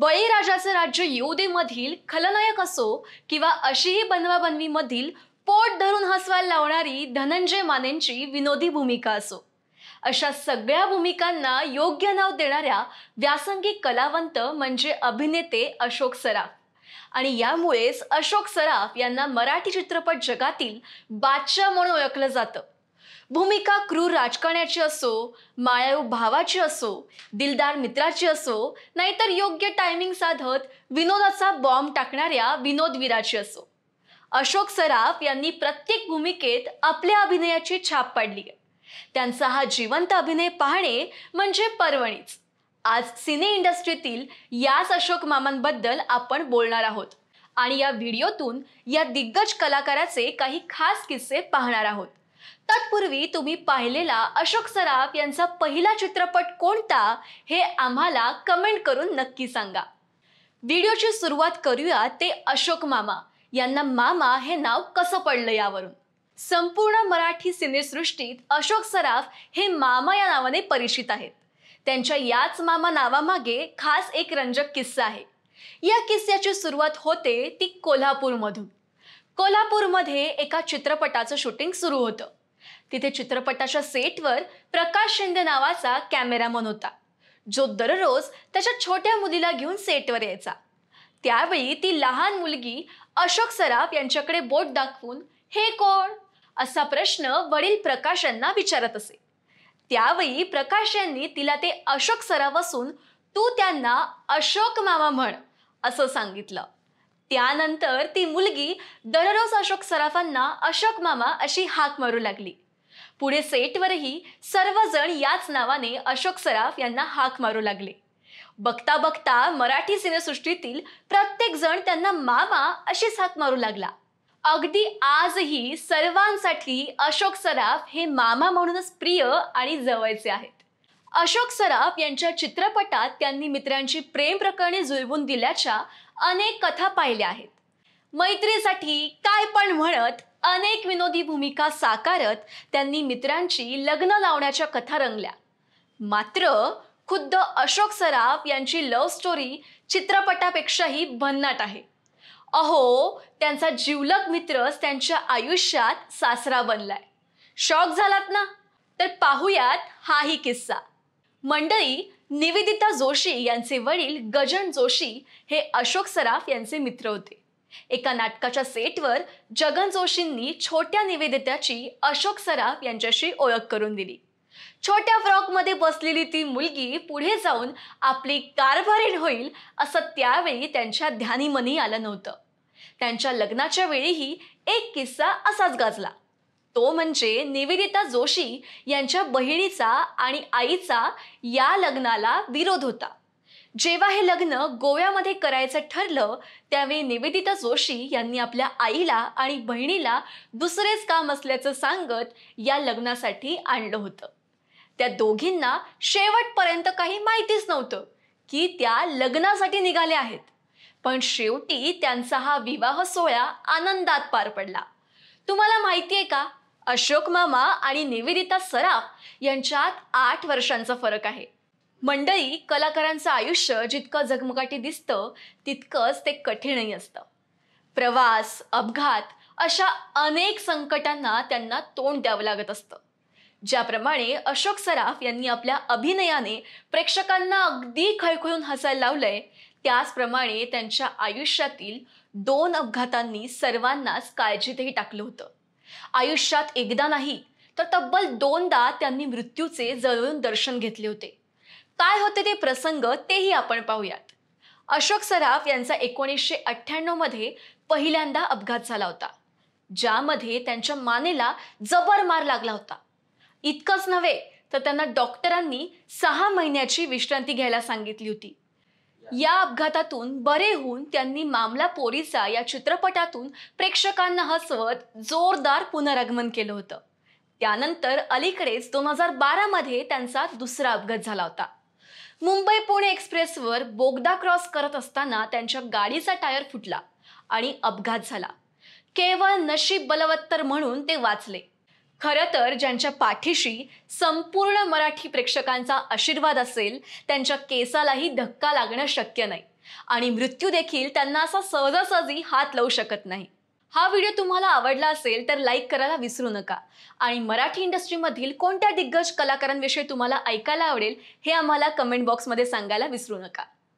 बळीराजाचं राज्य येऊ दे मधील खलनायक असो किंवा अशीही बनवाबनवी मधील पोट धरून हसवायला लावणारी धनंजय मानेंची विनोदी भूमिका असो अशा सगळ्या भूमिकांना योग्य नाव देणाऱ्या व्यासंगिक कलावंत म्हणजे अभिनेते अशोक सराफ आणि यामुळेच अशोक सराफ यांना मराठी चित्रपट जगातील बादशाह म्हणून ओळखलं जातं भूमिका क्रूर राजकारण्याची असो मायाळू भावाची असो दिलदार मित्राची असो नाहीतर योग्य टायमिंग साधत विनोदाचा बॉम्ब टाकणाऱ्या विनोदवीराची असो अशोक सराफ यांनी प्रत्येक भूमिकेत आपल्या अभिनयाची छाप पाडली त्यांचा हा जिवंत अभिनय पाहणे म्हणजे पर्वणीच आज सिने इंडस्ट्रीतील याच अशोक मामांबद्दल आपण बोलणार आहोत आणि या व्हिडिओतून या दिग्गज कलाकाराचे काही खास किस्से पाहणार आहोत तत्पूर्वी तुम्ही पाहिलेला अशोक सराफ यांचा पहिला चित्रपट कोणता हे आम्हाला कमेंट करून नक्की सांगा व्हिडिओची सुरुवात करूया ते अशोक मामा यांना मामा हे नाव कसं पडलं यावरून संपूर्ण मराठी सिनेसृष्टीत अशोक सराफ हे मामा या नावाने परिचित आहेत त्यांच्या याच मामा नावामागे खास एक रंजक किस्सा आहे या किस्स्याची सुरुवात होते ती कोल्हापूरमधून कोल्हापूरमध्ये एका चित्रपटाचं शूटिंग सुरू होतं तिथे चित्रपटाच्या सेटवर प्रकाश शिंदे नावाचा कॅमेरामन होता जो दररोज त्याच्या छोट्या मुलीला घेऊन सेटवर यायचा त्यावेळी ती लहान मुलगी अशोक सराफ यांच्याकडे बोट दाखवून हे कोण असा प्रश्न वडील प्रकाश यांना विचारत असे त्यावेळी प्रकाश यांनी तिला ते अशोक सराफ असून तू त्यांना अशोक मामा म्हण असं सांगितलं त्यानंतर ती मुलगी दररोज अशोक सराफांना अशोक मामा अशी हाक मारू लागली पुढे सेटवरही सर्वजण याच नावाने अशोक सराफ यांना हाक मारू लागले बघता बघता मराठी सिनेसृष्टीतील प्रत्येकजण त्यांना मामा अशीच हाक मारू लागला अगदी आजही सर्वांसाठी अशोक सराफ हे मामा म्हणूनच प्रिय आणि जवळचे आहेत अशोक सराफ यांच्या चित्रपटात त्यांनी मित्रांची प्रेम प्रकरणी जुळवून दिल्याच्या अनेक कथा पाहिल्या आहेत मैत्रीसाठी काय पण म्हणत अनेक विनोदी भूमिका साकारत त्यांनी मित्रांची लग्न लावण्याच्या कथा रंगल्या मात्र खुद्द अशोक सराफ यांची लव्ह स्टोरी चित्रपटापेक्षाही भन्नाट आहे अहो त्यांचा जिवलग मित्रच त्यांच्या आयुष्यात सासरा बनलाय शॉक झालात ना तर पाहुयात हाही किस्सा मंडळी निवेदिता जोशी यांचे वडील गजन जोशी हे अशोक सराफ यांचे मित्र होते एका नाटकाच्या सेटवर जगन जोशींनी छोट्या निवेदिताची अशोक सराफ यांच्याशी ओळख करून दिली छोट्या फ्रॉकमध्ये बसलेली ती मुलगी पुढे जाऊन आपली कारभारीण होईल असं त्यावेळी त्यांच्या ध्यानीमनी आलं नव्हतं त्यांच्या लग्नाच्या वेळीही एक किस्सा असाच गाजला तो म्हणजे निवेदिता जोशी यांच्या बहिणीचा आणि आईचा या लग्नाला विरोध होता जेव्हा हे लग्न गोव्यामध्ये करायचं ठरलं त्यावेळी निवेदिता जोशी यांनी आपल्या आईला आणि बहिणीला दुसरेच काम असल्याचं सांगत या लग्नासाठी आणलं होतं त्या दोघींना शेवटपर्यंत काही माहितीच नव्हतं की त्या लग्नासाठी निघाल्या आहेत पण शेवटी त्यांचा हा विवाह सोहळा आनंदात पार पडला तुम्हाला माहिती आहे का अशोक मामा आणि निवेदिता सराफ यांच्यात आठ वर्षांचा फरक आहे मंडळी कलाकारांचं आयुष्य जितकं झगमगाटी दिसतं तितकंच ते कठीणही असतं प्रवास अपघात अशा अनेक संकटांना त्यांना तोंड द्यावं लागत असतं ज्याप्रमाणे अशोक सराफ यांनी आपल्या अभिनयाने प्रेक्षकांना अगदी खळखळून हसायला लावलंय त्याचप्रमाणे त्यांच्या आयुष्यातील दोन अपघातांनी सर्वांनाच काळजीतही टाकलं होतं आयुष्यात एकदा नाही तर तब्बल दोनदा त्यांनी मृत्यूचे जळून दर्शन घेतले होते काय होते ते प्रसंग तेही आपण पाहूयात अशोक सराफ यांचा एकोणीसशे मध्ये पहिल्यांदा अपघात झाला होता ज्यामध्ये त्यांच्या मानेला जबर मार लागला होता इतकंच नव्हे तर त्यांना डॉक्टरांनी सहा महिन्याची विश्रांती घ्यायला सांगितली होती या अपघातातून बरे होऊन त्यांनी मामला पोरीचा या चित्रपटातून प्रेक्षकांना हसवत जोरदार पुनरागमन केलं होतं त्यानंतर अलीकडेच दोन हजार बारामध्ये त्यांचा दुसरा अपघात झाला होता मुंबई पुणे एक्सप्रेसवर बोगदा क्रॉस करत असताना त्यांच्या गाडीचा टायर फुटला आणि अपघात झाला केवळ नशीब बलवत्तर म्हणून ते वाचले खरं तर ज्यांच्या पाठीशी संपूर्ण मराठी प्रेक्षकांचा आशीर्वाद असेल त्यांच्या केसालाही धक्का लागणं शक्य नाही आणि मृत्यू देखील त्यांना असा सहजासहजी हात लावू शकत नाही हा व्हिडिओ तुम्हाला आवडला असेल तर लाईक करायला विसरू नका आणि मराठी इंडस्ट्रीमधील कोणत्या दिग्गज कलाकारांविषयी तुम्हाला ऐकायला आवडेल हे आम्हाला कमेंट बॉक्समध्ये सांगायला विसरू नका